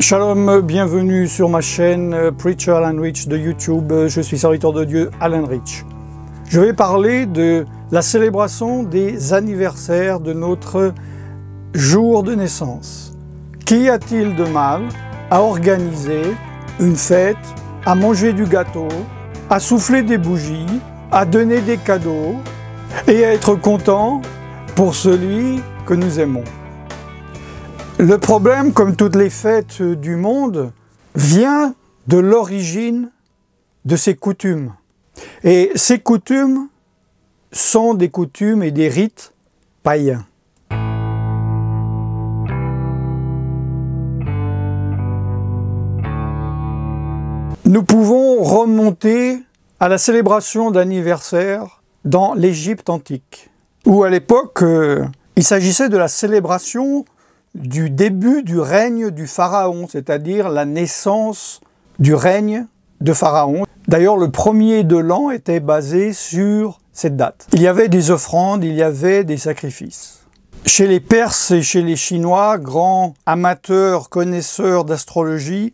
Shalom, bienvenue sur ma chaîne euh, Preacher Alan Rich de YouTube. Euh, je suis serviteur de Dieu Alan Rich. Je vais parler de la célébration des anniversaires de notre jour de naissance. Qu'y a-t-il de mal à organiser une fête, à manger du gâteau, à souffler des bougies, à donner des cadeaux et à être content pour celui que nous aimons le problème, comme toutes les fêtes du monde, vient de l'origine de ces coutumes. Et ces coutumes sont des coutumes et des rites païens. Nous pouvons remonter à la célébration d'anniversaire dans l'Égypte antique, où à l'époque, euh, il s'agissait de la célébration du début du règne du Pharaon, c'est-à-dire la naissance du règne de Pharaon. D'ailleurs, le premier de l'an était basé sur cette date. Il y avait des offrandes, il y avait des sacrifices. Chez les Perses et chez les Chinois, grands amateurs, connaisseurs d'astrologie,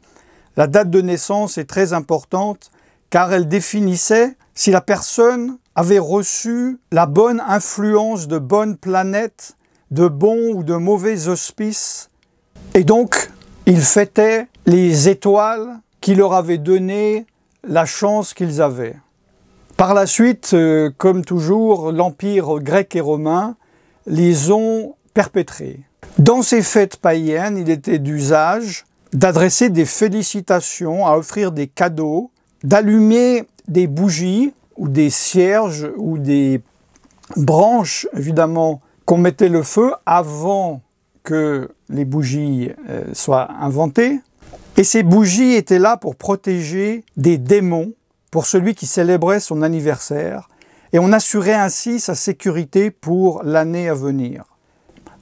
la date de naissance est très importante car elle définissait si la personne avait reçu la bonne influence de bonnes planètes de bons ou de mauvais auspices. Et donc, ils fêtaient les étoiles qui leur avaient donné la chance qu'ils avaient. Par la suite, euh, comme toujours, l'Empire grec et romain les ont perpétrés. Dans ces fêtes païennes, il était d'usage d'adresser des félicitations, à offrir des cadeaux, d'allumer des bougies ou des cierges ou des branches évidemment qu'on mettait le feu avant que les bougies euh, soient inventées. Et ces bougies étaient là pour protéger des démons pour celui qui célébrait son anniversaire. Et on assurait ainsi sa sécurité pour l'année à venir.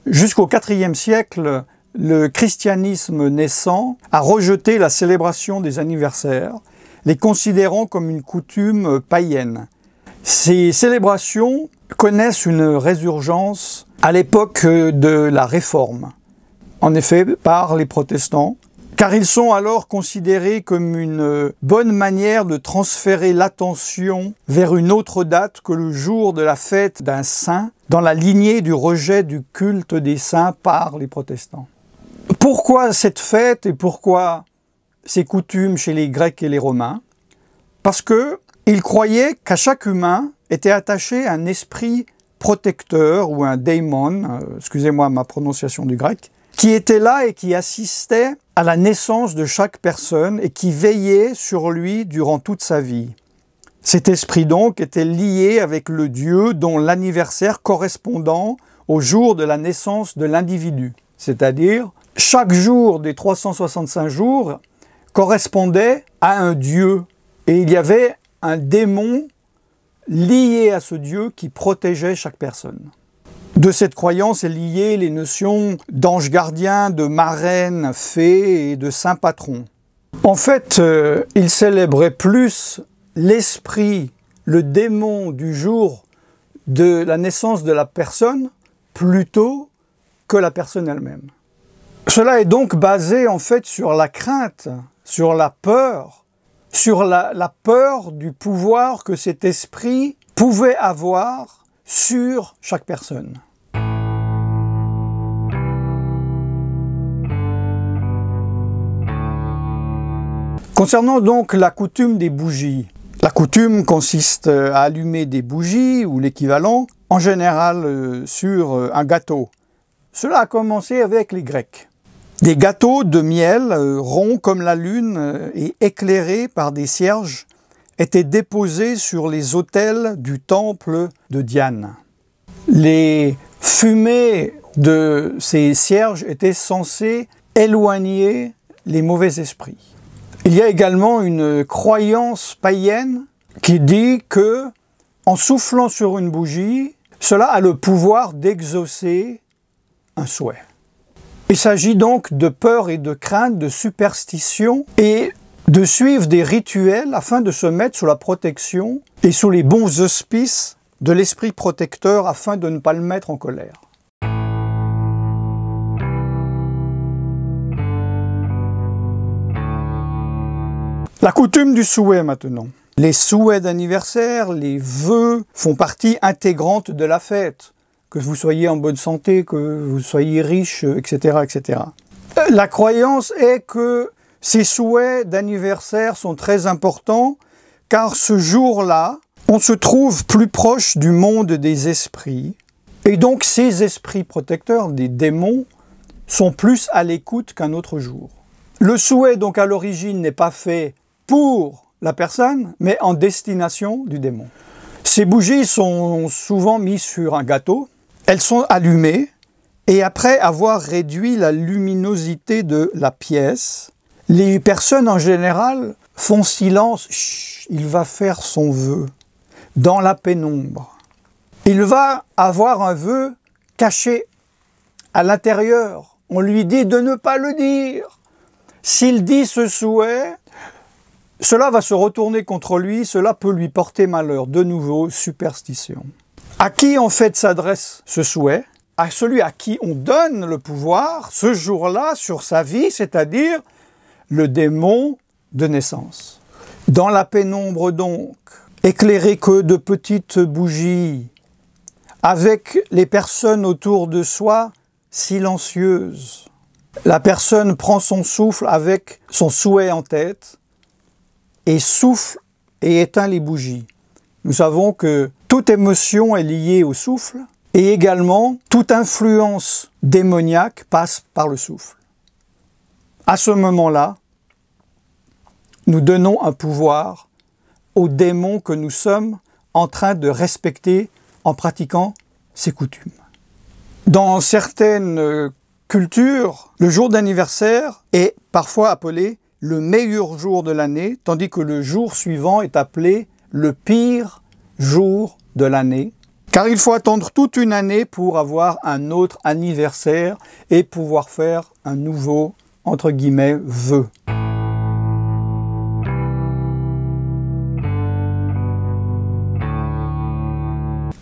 Jusqu'au IVe siècle, le christianisme naissant a rejeté la célébration des anniversaires, les considérant comme une coutume païenne. Ces célébrations connaissent une résurgence à l'époque de la Réforme, en effet par les protestants, car ils sont alors considérés comme une euh, bonne manière de transférer l'attention vers une autre date que le jour de la fête d'un saint, dans la lignée du rejet du culte des saints par les protestants. Pourquoi cette fête et pourquoi ces coutumes chez les Grecs et les Romains Parce que ils croyaient qu'à chaque humain était attaché un esprit protecteur ou un démon, euh, excusez-moi ma prononciation du grec, qui était là et qui assistait à la naissance de chaque personne et qui veillait sur lui durant toute sa vie. Cet esprit donc était lié avec le Dieu dont l'anniversaire correspondant au jour de la naissance de l'individu, c'est-à-dire chaque jour des 365 jours correspondait à un Dieu et il y avait un démon lié à ce Dieu qui protégeait chaque personne. De cette croyance est liée les notions d'ange gardien, de marraine, fée et de saint patron. En fait, euh, il célébrait plus l'esprit, le démon du jour de la naissance de la personne plutôt que la personne elle-même. Cela est donc basé en fait sur la crainte, sur la peur sur la, peur du pouvoir que cet esprit pouvait avoir sur chaque personne. Concernant donc la coutume des bougies, la coutume consiste euh, à allumer des bougies ou l'équivalent, en général euh, sur euh, un gâteau. Cela a commencé avec les Grecs. Des gâteaux de miel, euh, ronds comme la lune euh, et éclairés par des cierges, étaient déposés sur les autels du temple de Diane. Les fumées de ces cierges étaient censées éloigner les mauvais esprits. Il y a également une croyance païenne qui dit que en soufflant sur une bougie, cela a le pouvoir d'exaucer un souhait. Il s'agit donc de peur et de crainte, de superstition et de suivre des rituels afin de se mettre sous la protection et sous les bons auspices de l'esprit protecteur afin de ne pas le mettre en colère. La coutume du souhait maintenant. Les souhaits d'anniversaire, les vœux font partie intégrante de la fête que vous soyez en bonne santé, que vous soyez riche, etc., euh, etc. Euh, la croyance est que ces souhaits d'anniversaire sont très importants car ce jour-là, on se trouve plus proche du monde des esprits et donc ces esprits protecteurs des démons sont plus à l'écoute qu'un autre jour. Le souhait donc à l'origine n'est pas fait pour la personne mais en destination du démon. Ces bougies sont souvent mises sur un gâteau elles sont allumées et après avoir réduit la luminosité de la pièce, les personnes en général font silence. il va faire son vœu dans la pénombre. Il va avoir un vœu caché à l'intérieur. On lui dit de ne pas le dire. S'il dit ce souhait, cela va se retourner contre lui, cela peut lui porter malheur. De nouveau, superstition. À qui en fait s'adresse ce souhait À celui à qui on donne le pouvoir ce jour-là sur sa vie, c'est-à-dire le démon de naissance. Dans la pénombre donc, éclairée que de petites bougies, avec les personnes autour de soi silencieuses. La personne prend son souffle avec son souhait en tête et souffle et éteint les bougies. Nous savons que toute émotion est liée au souffle et également toute influence démoniaque passe par le souffle. À ce moment-là, nous donnons un pouvoir aux démons que nous sommes en train de respecter en pratiquant ces coutumes. Dans certaines euh, cultures, le jour d'anniversaire est parfois appelé le meilleur jour de l'année, tandis que le jour suivant est appelé le pire jour l'année, car il faut attendre toute une année pour avoir un autre anniversaire et pouvoir faire un nouveau, entre guillemets, vœu.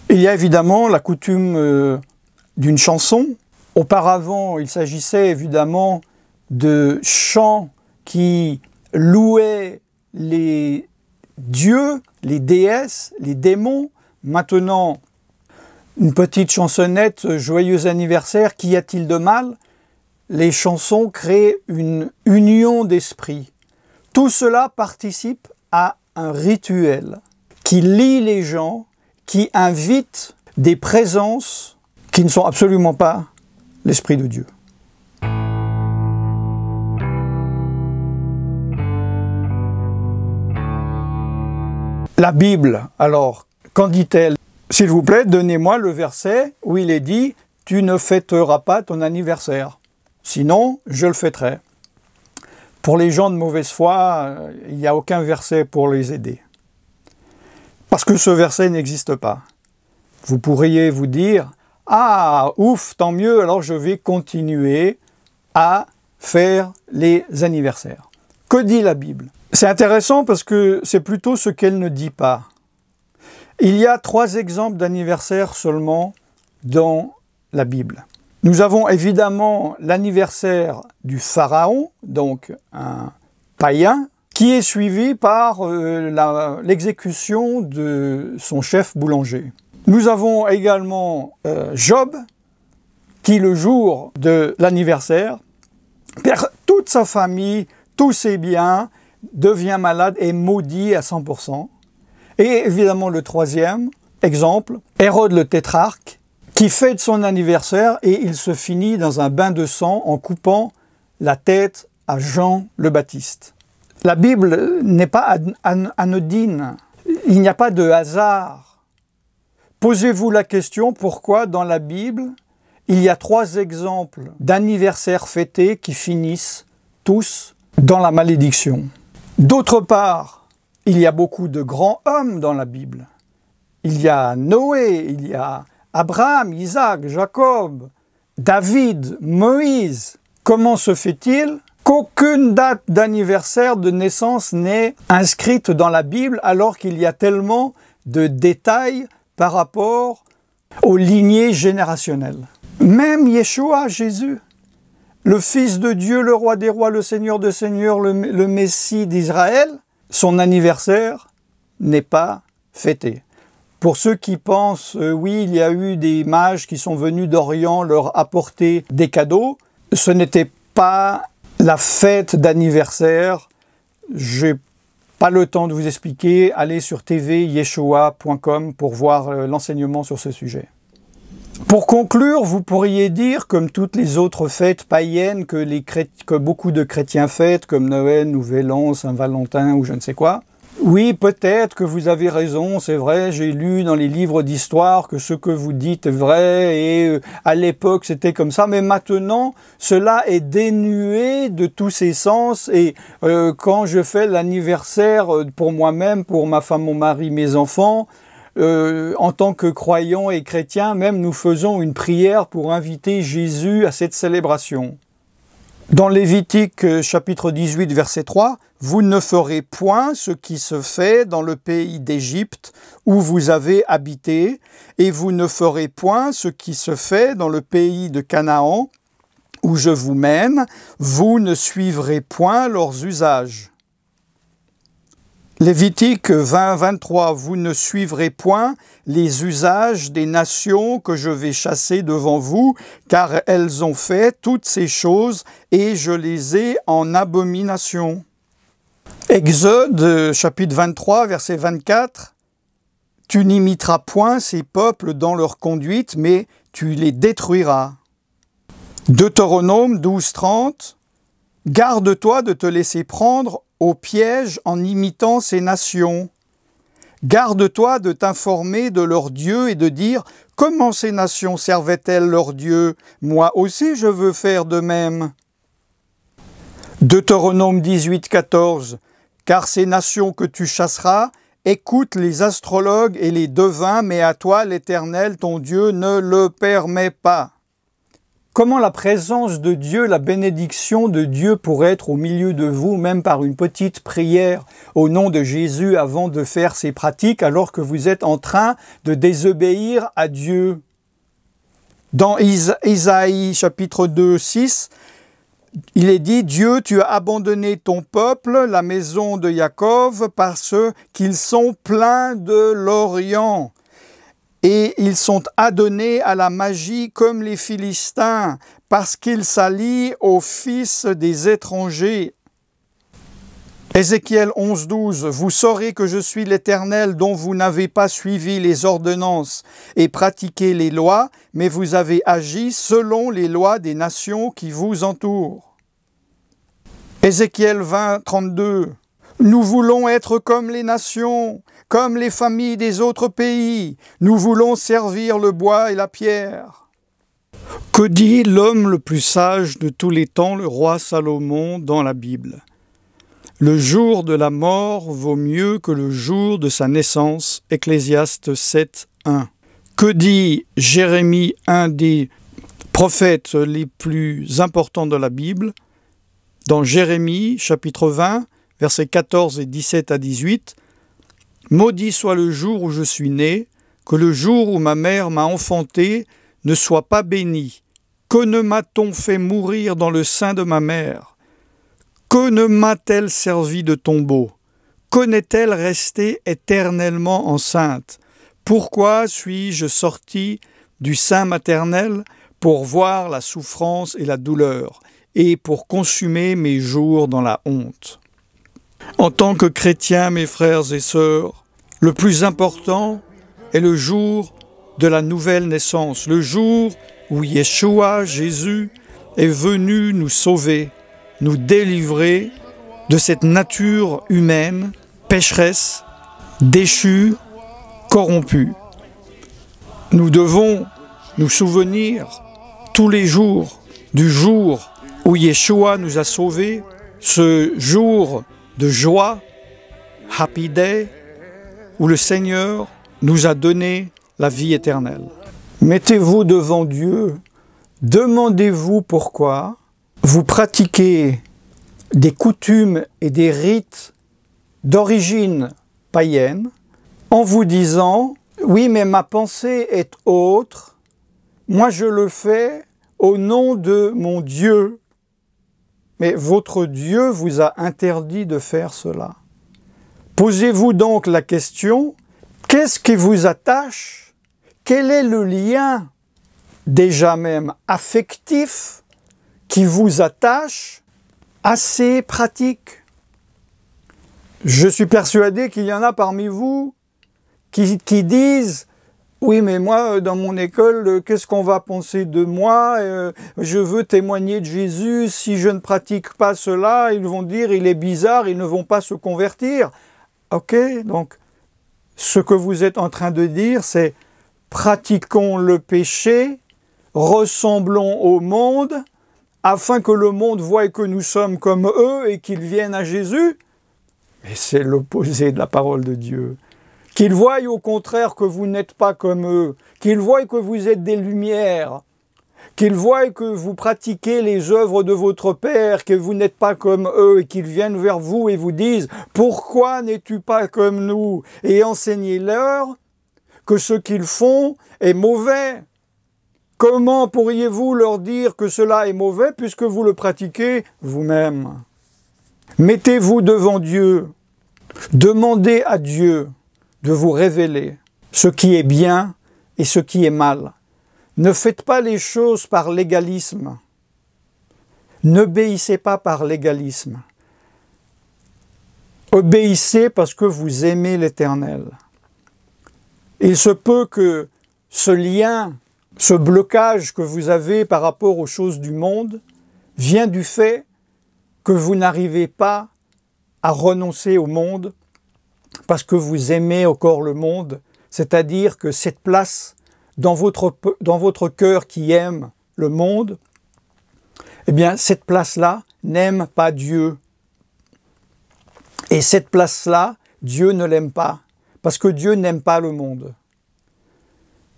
Il y a évidemment la coutume euh, d'une chanson. Auparavant, il s'agissait évidemment de chants qui louaient les dieux, les déesses, les démons, Maintenant, une petite chansonnette, euh, joyeux anniversaire, qu'y a-t-il de mal Les chansons créent une union d'esprit. Tout cela participe à un rituel qui lie les gens, qui invite des présences qui ne sont absolument pas l'Esprit de Dieu. La Bible, alors, Qu'en dit-elle S'il vous plaît, donnez-moi le verset où il est dit Tu ne fêteras pas ton anniversaire. Sinon, je le fêterai. Pour les gens de mauvaise foi, euh, il n'y a aucun verset pour les aider. Parce que ce verset n'existe pas. Vous pourriez vous dire Ah, ouf, tant mieux, alors je vais continuer à faire les anniversaires. Que dit la Bible C'est intéressant parce que c'est plutôt ce qu'elle ne dit pas. Il y a trois exemples d'anniversaires seulement dans la Bible. Nous avons évidemment l'anniversaire du Pharaon, donc un païen, qui est suivi par euh, l'exécution de son chef boulanger. Nous avons également euh, Job, qui le jour de l'anniversaire perd toute sa famille, tous ses biens, devient malade et maudit à 100%. Et évidemment le troisième exemple, Hérode le tétrarque, qui fête son anniversaire et il se finit dans un bain de sang en coupant la tête à Jean le Baptiste. La Bible n'est pas anodine, il n'y a pas de hasard. Posez-vous la question pourquoi dans la Bible il y a trois exemples d'anniversaires fêtés qui finissent tous dans la malédiction. D'autre part, il y a beaucoup de grands hommes dans la Bible. Il y a Noé, il y a Abraham, Isaac, Jacob, David, Moïse. Comment se fait-il qu'aucune date d'anniversaire de naissance n'est inscrite dans la Bible alors qu'il y a tellement de détails par rapport aux lignées générationnelles Même Yeshua, Jésus, le Fils de Dieu, le Roi des Rois, le Seigneur des Seigneurs, le Messie d'Israël, son anniversaire n'est pas fêté. Pour ceux qui pensent, euh, oui, il y a eu des mages qui sont venus d'Orient leur apporter des cadeaux, ce n'était pas la fête d'anniversaire. n'ai pas le temps de vous expliquer. Allez sur tvyeshua.com pour voir euh, l'enseignement sur ce sujet. Pour conclure, vous pourriez dire, comme toutes les autres fêtes païennes que, les que beaucoup de chrétiens fêtent, comme Noël, Nouvel An, Saint-Valentin ou je ne sais quoi, oui, peut-être que vous avez raison, c'est vrai, j'ai lu dans les livres d'histoire que ce que vous dites est vrai et euh, à l'époque c'était comme ça, mais maintenant cela est dénué de tous ses sens et euh, quand je fais l'anniversaire euh, pour moi-même, pour ma femme, mon mari, mes enfants, euh, en tant que croyants et chrétiens, même nous faisons une prière pour inviter Jésus à cette célébration. Dans Lévitique euh, chapitre 18 verset 3, Vous ne ferez point ce qui se fait dans le pays d'Égypte où vous avez habité, et vous ne ferez point ce qui se fait dans le pays de Canaan où je vous mène, vous ne suivrez point leurs usages. Lévitique 20, 23, vous ne suivrez point les usages des nations que je vais chasser devant vous, car elles ont fait toutes ces choses et je les ai en abomination. Exode chapitre 23, verset 24, Tu n'imiteras point ces peuples dans leur conduite, mais tu les détruiras. Deutéronome 12, 30, Garde-toi de te laisser prendre au piège en imitant ces nations. Garde-toi de t'informer de leur Dieu et de dire comment ces nations servaient-elles leurs Dieu Moi aussi je veux faire de même. Deutéronome 18, Car ces nations que tu chasseras, écoute les astrologues et les devins, mais à toi l'Éternel ton Dieu ne le permet pas. Comment la présence de Dieu, la bénédiction de Dieu pourrait être au milieu de vous, même par une petite prière au nom de Jésus avant de faire ces pratiques, alors que vous êtes en train de désobéir à Dieu Dans Isaïe chapitre 2, 6, il est dit, Dieu, tu as abandonné ton peuple, la maison de Jacob, parce qu'ils sont pleins de l'Orient et ils sont adonnés à la magie comme les Philistins, parce qu'ils s'allient aux fils des étrangers. Ézéchiel 11.12 Vous saurez que je suis l'Éternel dont vous n'avez pas suivi les ordonnances et pratiqué les lois, mais vous avez agi selon les lois des nations qui vous entourent. Ézéchiel 20.32 Nous voulons être comme les nations, comme les familles des autres pays, nous voulons servir le bois et la pierre. Que dit l'homme le plus sage de tous les temps, le roi Salomon, dans la Bible Le jour de la mort vaut mieux que le jour de sa naissance. Ecclésiaste 7, 1. Que dit Jérémie, un des prophètes les plus importants de la Bible Dans Jérémie, chapitre 20, versets 14 et 17 à 18, Maudit soit le jour où je suis né, que le jour où ma mère m'a enfanté ne soit pas béni. Que ne m'a-t-on fait mourir dans le sein de ma mère Que ne m'a-t-elle servi de tombeau Que n'est-elle restée éternellement enceinte Pourquoi suis-je sorti du sein maternel pour voir la souffrance et la douleur, et pour consumer mes jours dans la honte. En tant que chrétien, mes frères et sœurs, le plus important est le jour de la nouvelle naissance, le jour où Yeshua, Jésus, est venu nous sauver, nous délivrer de cette nature humaine, pécheresse, déchue, corrompue. Nous devons nous souvenir tous les jours du jour où Yeshua nous a sauvés, ce jour de joie, Happy Day, où le Seigneur nous a donné la vie éternelle. Mettez-vous devant Dieu, demandez-vous pourquoi vous pratiquez des coutumes et des rites d'origine païenne en vous disant oui mais ma pensée est autre, moi je le fais au nom de mon Dieu. Mais votre Dieu vous a interdit de faire cela. Posez-vous donc la question, qu'est-ce qui vous attache Quel est le lien, déjà même affectif, qui vous attache à ces pratiques Je suis persuadé qu'il y en a parmi vous qui, qui disent oui, mais moi, dans mon école, qu'est-ce qu'on va penser de moi euh, Je veux témoigner de Jésus. Si je ne pratique pas cela, ils vont dire il est bizarre, ils ne vont pas se convertir. Ok, donc ce que vous êtes en train de dire, c'est pratiquons le péché, ressemblons au monde, afin que le monde voie que nous sommes comme eux et qu'ils viennent à Jésus. Mais c'est l'opposé de la parole de Dieu. Qu'ils voient au contraire que vous n'êtes pas comme eux, qu'ils voient que vous êtes des lumières, qu'ils voient que vous pratiquez les œuvres de votre Père, que vous n'êtes pas comme eux, et qu'ils viennent vers vous et vous disent « Pourquoi n'es-tu pas comme nous ?» et enseignez-leur que ce qu'ils font est mauvais. Comment pourriez-vous leur dire que cela est mauvais puisque vous le pratiquez vous-même Mettez-vous devant Dieu, demandez à Dieu de vous révéler ce qui est bien et ce qui est mal. Ne faites pas les choses par l'égalisme. N'obéissez pas par l'égalisme. Obéissez parce que vous aimez l'Éternel. Il se peut que ce lien, ce blocage que vous avez par rapport aux choses du monde, vient du fait que vous n'arrivez pas à renoncer au monde parce que vous aimez encore le monde, c'est-à-dire que cette place dans votre, dans votre cœur qui aime le monde, eh bien, cette place-là n'aime pas Dieu. Et cette place-là, Dieu ne l'aime pas, parce que Dieu n'aime pas le monde.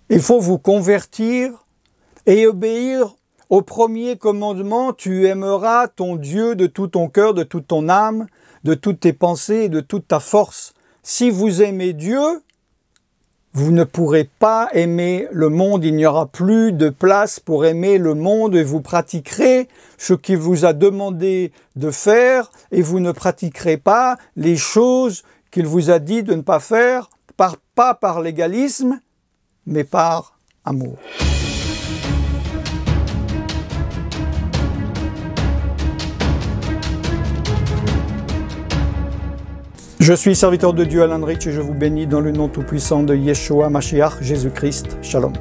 Il faut vous convertir et obéir au premier commandement, tu aimeras ton Dieu de tout ton cœur, de toute ton âme, de toutes tes pensées, de toute ta force. Si vous aimez Dieu, vous ne pourrez pas aimer le monde, il n'y aura plus de place pour aimer le monde et vous pratiquerez ce qu'il vous a demandé de faire et vous ne pratiquerez pas les choses qu'il vous a dit de ne pas faire, par, pas par légalisme, mais par amour. Je suis serviteur de Dieu Alain Rich et je vous bénis dans le nom tout-puissant de Yeshua Mashiach, Jésus-Christ. Shalom.